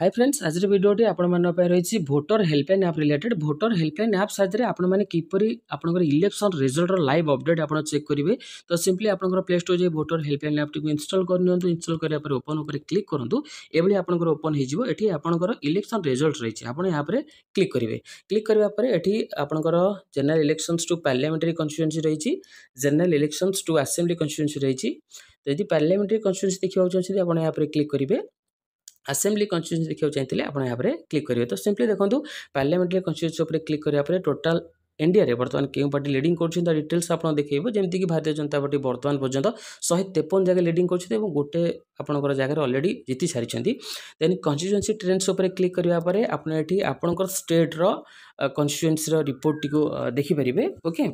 hi friends আজর ভিডিওটি আপনার রয়েছে voter helpline app related voter helpline app সাহায্যে আপনার মানে কিপরি আপনার ইলেকশন রেজল্টর লাইভ অপডেট আপনার চেক করবে তো সিম্পলি আপনার প্লে স্টোর যাই ভোটর হেল্পলাইন আপটি ইনস্টল করে নিউ ইনস্টল করা পরে ওপন উপরে ক্লিক করতু এভাবে আপনার ওপন হয়ে এটি আপনার ইলেকশন রেজল্ট রয়েছে আপনার এপরে ক্লিক করবে ক্লিক করা পরে এটি আপনার general elections to parliamentary constituency রয়েছে general elections to assembly constituency রয়েছে যদি পার্লামেটারি কনস্টিটুয়েন্সি দেখা চাহিদা আপনার এপরে ক্লিক করবে ଆସେମ୍ବଲି କନଷ୍ଟିଚ୍ୟୁନ୍ସି ଦେଖିବାକୁ ଚାହିଁଥିଲେ ଆପଣ ଏହା ଉପରେ କ୍ଲିକ୍ କରିବେ ତ ସିମ୍ପଲି ଦେଖନ୍ତୁ ପାର୍ଲାମେଣ୍ଟାରୀ କନଷ୍ଟିଚ୍ୟୁନ୍ସି ଉପରେ କ୍ଲିକ୍ କରିବା ପରେ ଟୋଟାଲ୍ ଇଣ୍ଡିଆରେ ବର୍ତ୍ତମାନ କେଉଁ ପାର୍ଟି ଲିଡ଼ିଂ କରୁଛନ୍ତି ତା ଡିଟେଲ୍ସ ଆପଣ ଦେଖେଇବ ଯେମିତିକି ଭାରତୀୟ ଜନତା ପାର୍ଟି ବର୍ତ୍ତମାନ ପର୍ଯ୍ୟନ୍ତ ଶହେ ତେପନ ଜାଗା ଲିଡ଼ିଂ କରୁଛନ୍ତି ଏବଂ ଗୋଟେ ଆପଣଙ୍କର ଜାଗାରେ ଅଲରେଡ଼ି ଜିତି ସାରିଛନ୍ତି ଦେନ୍ କନଷ୍ଟିଚୁଏନ୍ସି ଟ୍ରେଣ୍ଡସ୍ ଉପରେ କ୍ଲିକ୍ କରିବା ପରେ ଆପଣ ଏଠି ଆପଣଙ୍କର ଷ୍ଟେଟ୍ର କନଷ୍ଟିଚୁଏନ୍ସିର ରିପୋର୍ଟଟିକୁ ଦେଖିପାରିବେ ଓକେ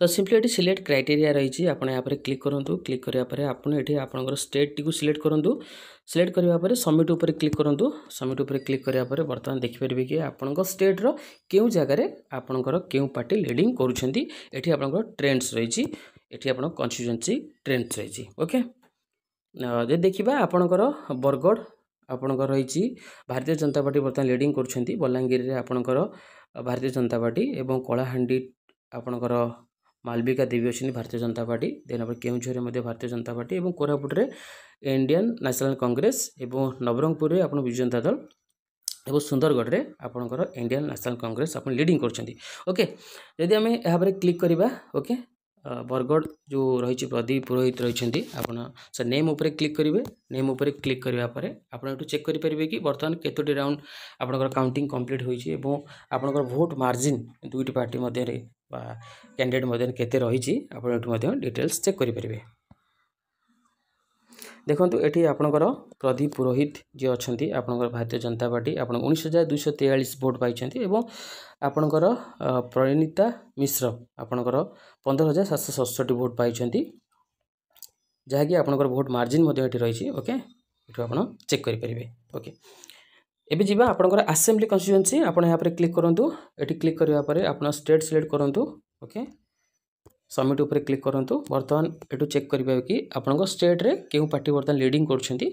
ତ ସିମ୍ପଲି ଏଠି ସିଲେକ୍ଟ କ୍ରାଇଟେରିଆ ରହିଛି ଆପଣ ଏହାପରେ କ୍ଲିକ୍ କରନ୍ତୁ କ୍ଲିକ୍ କରିବା ପରେ ଆପଣ ଏଠି ଆପଣଙ୍କର ଷ୍ଟେଟ୍ଟିକୁ ସିଲେକ୍ଟ କରନ୍ତୁ ସିଲେକ୍ଟ କରିବା ପରେ ସବମିଟ୍ ଉପରେ କ୍ଲିକ୍ କରନ୍ତୁ ସବମିଟ୍ ଉପରେ କ୍ଲିକ୍ କରିବା ପରେ ବର୍ତ୍ତମାନ ଦେଖିପାରିବେ କି ଆପଣଙ୍କ ଷ୍ଟେଟ୍ର କେଉଁ ଜାଗାରେ ଆପଣଙ୍କର କେଉଁ ପାର୍ଟି ଲିଡ଼ିଂ କରୁଛନ୍ତି ଏଠି ଆପଣଙ୍କର ଟ୍ରେଣ୍ଡସ୍ ରହିଛି ଏଠି ଆପଣଙ୍କ କନ୍ଷ୍ଟିଚୁଏନ୍ସି ଟ୍ରେଣ୍ଡସ୍ ରହିଛି ଓକେ ଯଦି ଦେଖିବା ଆପଣଙ୍କର ବରଗଡ଼ ଆପଣଙ୍କର ରହିଛି ଭାରତୀୟ ଜନତା ପାର୍ଟି ବର୍ତ୍ତମାନ ଲିଡ଼ିଂ କରୁଛନ୍ତି ବଲାଙ୍ଗୀରରେ ଆପଣଙ୍କର ଭାରତୀୟ ଜନତା ପାର୍ଟି ଏବଂ କଳାହାଣ୍ଡି ଆପଣଙ୍କର ମାଲବିକା ଦେବୀ ଅଛନ୍ତି ଭାରତୀୟ ଜନତା ପାର୍ଟି ଦେନ୍ ଆମର କେଉଁଝରରେ ମଧ୍ୟ ଭାରତୀୟ ଜନତା ପାର୍ଟି ଏବଂ କୋରାପୁଟରେ ଇଣ୍ଡିଆନ୍ ନ୍ୟାସନାଲ୍ କଂଗ୍ରେସ ଏବଂ ନବରଙ୍ଗପୁରରେ ଆପଣ ବିଜୁ ଜନତା ଦଳ ଏବଂ ସୁନ୍ଦରଗଡ଼ରେ ଆପଣଙ୍କର ଇଣ୍ଡିଆନ୍ ନ୍ୟାସନାଲ୍ କଂଗ୍ରେସ ଆପଣ ଲିଡ଼ିଂ କରୁଛନ୍ତି ଓକେ ଯଦି ଆମେ ଏହା ଉପରେ କ୍ଲିକ୍ କରିବା ଓକେ ବରଗଡ଼ ଯେଉଁ ରହିଛି ପ୍ରଦୀପ ପୁରୋହିତ ରହିଛନ୍ତି ଆପଣ ସେ ନେମ୍ ଉପରେ କ୍ଲିକ୍ କରିବେ ନେମ୍ ଉପରେ କ୍ଲିକ୍ କରିବା ପରେ ଆପଣ ଏଠୁ ଚେକ୍ କରିପାରିବେ କି ବର୍ତ୍ତମାନ କେତୋଟି ରାଉଣ୍ଡ ଆପଣଙ୍କର କାଉଣ୍ଟିଂ କମ୍ପ୍ଲିଟ୍ ହୋଇଛି ଏବଂ ଆପଣଙ୍କର ଭୋଟ୍ ମାର୍ଜିନ୍ ଦୁଇଟି ପାର୍ଟି ମଧ୍ୟରେ ବା କ୍ୟାଣ୍ଡିଡ଼େଟ୍ ମଧ୍ୟରେ କେତେ ରହିଛି ଆପଣ ଏଠୁ ମଧ୍ୟ ଡିଟେଲ୍ସ ଚେକ୍ କରିପାରିବେ ଦେଖନ୍ତୁ ଏଠି ଆପଣଙ୍କର ପ୍ରଦୀପ ପୁରୋହିତ ଯିଏ ଅଛନ୍ତି ଆପଣଙ୍କର ଭାରତୀୟ ଜନତା ପାର୍ଟି ଆପଣ ଉଣେଇଶ ହଜାର ଦୁଇଶହ ତେୟାଳିଶ ଭୋଟ୍ ପାଇଛନ୍ତି ଏବଂ ଆପଣଙ୍କର ପ୍ରଣୀତା ମିଶ୍ର ଆପଣଙ୍କର ପନ୍ଦର ହଜାର ସାତଶହ ସତଷଠି ଭୋଟ୍ ପାଇଛନ୍ତି ଯାହାକି ଆପଣଙ୍କର ଭୋଟ୍ ମାର୍ଜିନ୍ ମଧ୍ୟ ଏଠି ରହିଛି ଓକେ ଏଠୁ ଆପଣ ଚେକ୍ କରିପାରିବେ ଓକେ ଏବେ ଯିବା ଆପଣଙ୍କର ଆସେମ୍ବ୍ଲି କନଷ୍ଟିଚୁଏନ୍ସି ଆପଣ ଏହା କ୍ଲିକ୍ କରନ୍ତୁ ଏଠି କ୍ଲିକ୍ କରିବା ପରେ ଆପଣ ଷ୍ଟେଟ୍ ସିଲେକ୍ଟ କରନ୍ତୁ ଓକେ सबमिट उपर क्लिक करूँ बर्तमान यू चेक करेंगे कि आपंक स्टेट्रे क्यों पार्टी बर्तमान लिडिंग कर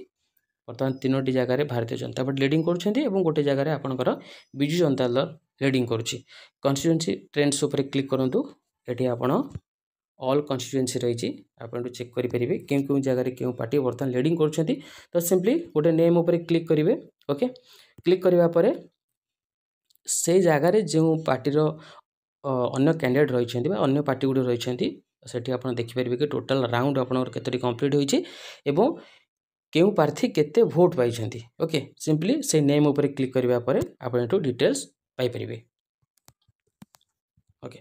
बर्तमान तीनो जगार भारतीय जनता पार्टी लिडिंग कर गोटे जगार आपंकर Biju Janata Dal leading constituency trends उपर क्लिक करूँ ये आपड़ অল কনস্টিটুয়েন্সি রয়েছে আপনার চেক করে পেবে কেউ কেউ জায়গায় কেউ পার্টি বর্তমানে লিডিং করছেন তো সিম্পলি গোটে নেম উপরে ক্লিক করবে ওকে ক্লিক করা পরে সেই জায়গায় যে পার্টির ଅନ୍ୟ କ୍ୟାଣ୍ଡିଡେଟ୍ ରହିଛନ୍ତି ବା ଅନ୍ୟ ପାର୍ଟି ଗୁଡ଼ିଏ ରହିଛନ୍ତି ସେଠି ଆପଣ ଦେଖିପାରିବେ କି ଟୋଟାଲ୍ ରାଉଣ୍ଡ ଆପଣଙ୍କର କେତୋଟି କମ୍ପ୍ଲିଟ୍ ହୋଇଛି ଏବଂ କେଉଁ ପ୍ରାର୍ଥୀ କେତେ ଭୋଟ୍ ପାଇଛନ୍ତି ଓକେ ସିମ୍ପଲି ସେଇ ନେମ୍ ଉପରେ କ୍ଲିକ୍ କରିବା ପରେ ଆପଣ ଏଠୁ ଡିଟେଲ୍ସ ପାଇପାରିବେ ଓକେ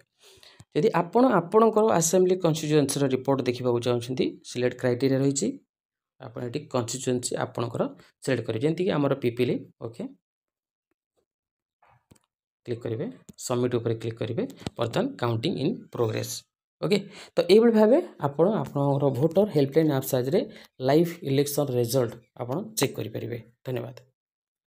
ଯଦି ଆପଣ ଆପଣଙ୍କର ଆସେମ୍ବଲି କନଷ୍ଟିଚୁଏନ୍ସିର ରିପୋର୍ଟ ଦେଖିବାକୁ ଚାହୁଁଛନ୍ତି ସିଲେକ୍ଟ କ୍ରାଇଟେରିଆ ରହିଛି ଆପଣ ଏଠି କନଷ୍ଟିଚୁଏନ୍ସି ଆପଣଙ୍କର ସିଲେକ୍ଟ କରିବେ ଯେମିତିକି ଆମର ପିପିଲି ଓକେ ক্লিক করবে সবমিট উপরে ক্লিক করবে বর্তমান কাউন্টিং ইন প্রোগ্রেস ওকে তো এইভাবে ভাবে আপনার আপনার ভোটর হেল্পলাইন আপ সাহায্যে লাইভ ইলেকশন রেজল্ট আপনার চেক করে পারে ধন্যবাদ